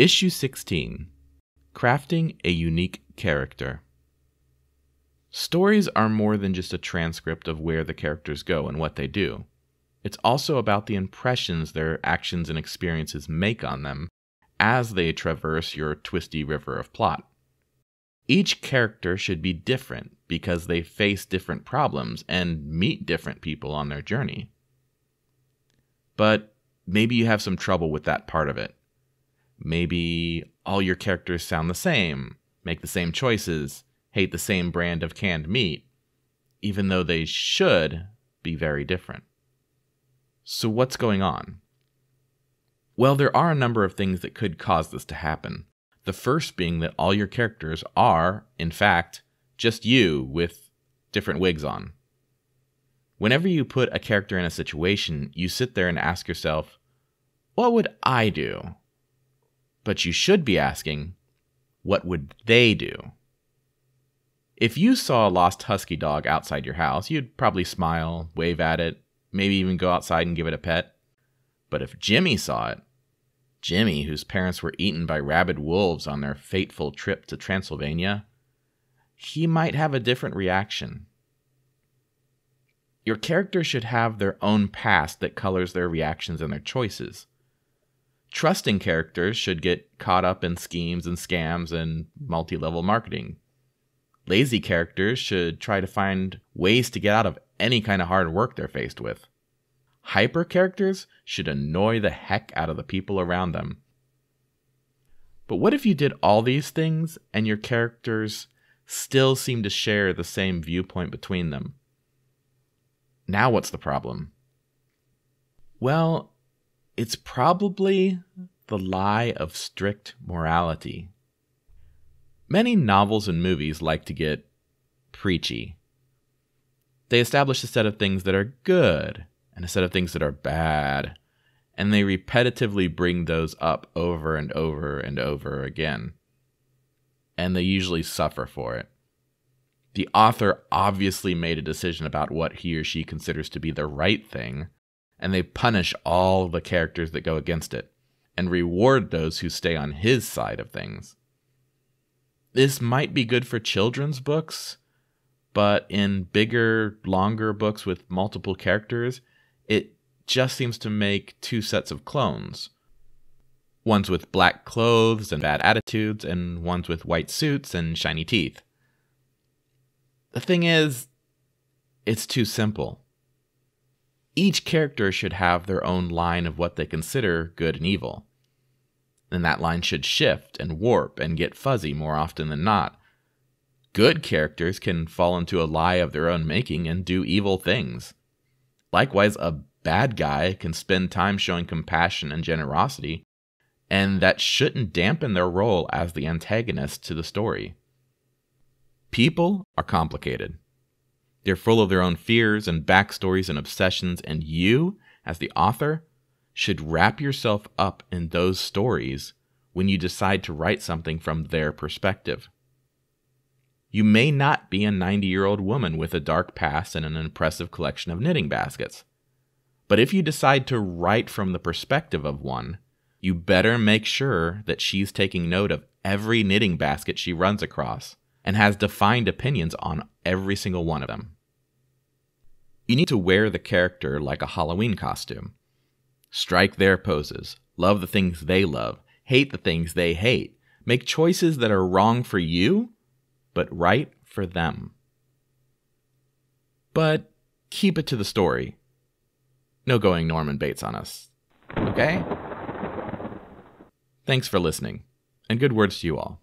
Issue 16 Crafting a Unique Character. Stories are more than just a transcript of where the characters go and what they do. It's also about the impressions their actions and experiences make on them as they traverse your twisty river of plot. Each character should be different because they face different problems and meet different people on their journey. But maybe you have some trouble with that part of it Maybe all your characters sound the same, make the same choices, hate the same brand of canned meat, even though they should be very different. So, what's going on? Well, there are a number of things that could cause this to happen. The first being that all your characters are, in fact, just you with different wigs on. Whenever you put a character in a situation, you sit there and ask yourself, what would I do? But you should be asking, what would they do? If you saw a lost husky dog outside your house, you'd probably smile, wave at it, maybe even go outside and give it a pet. But if Jimmy saw it, Jimmy, whose parents were eaten by rabid wolves on their fateful trip to Transylvania, he might have a different reaction. Your characters should have their own past that colors their reactions and their choices trusting characters should get caught up in schemes and scams and multi level marketing. Lazy characters should try to find ways to get out of any kind of hard work they're faced with. Hyper characters should annoy the heck out of the people around them. But what if you did all these things and your characters still seem to share the same viewpoint between them? Now, what's the problem? Well, it's probably the lie of strict morality. Many novels and movies like to get preachy. They establish a set of things that are good and a set of things that are bad, and they repetitively bring those up over and over and over again. And they usually suffer for it. The author obviously made a decision about what he or she considers to be the right thing, and they punish all the characters that go against it and reward those who stay on his side of things. This might be good for children's books, but in bigger, longer books with multiple characters, it just seems to make two sets of clones ones with black clothes and bad attitudes, and ones with white suits and shiny teeth. The thing is, it's too simple each character should have their own line of what they consider good and evil. And that line should shift and warp and get fuzzy more often than not. Good characters can fall into a lie of their own making and do evil things. Likewise, a bad guy can spend time showing compassion and generosity, and that shouldn't dampen their role as the antagonist to the story. People are complicated. They're full of their own fears and backstories and obsessions, and you, as the author, should wrap yourself up in those stories when you decide to write something from their perspective. You may not be a 90 year old woman with a dark past and an impressive collection of knitting baskets. But if you decide to write from the perspective of one, you better make sure that she's taking note of every knitting basket she runs across and has defined opinions on every single one of them. You need to wear the character like a Halloween costume. Strike their poses, love the things they love, hate the things they hate, make choices that are wrong for you, but right for them. But keep it to the story. No going Norman Bates on us. Okay? Thanks for listening, and good words to you all.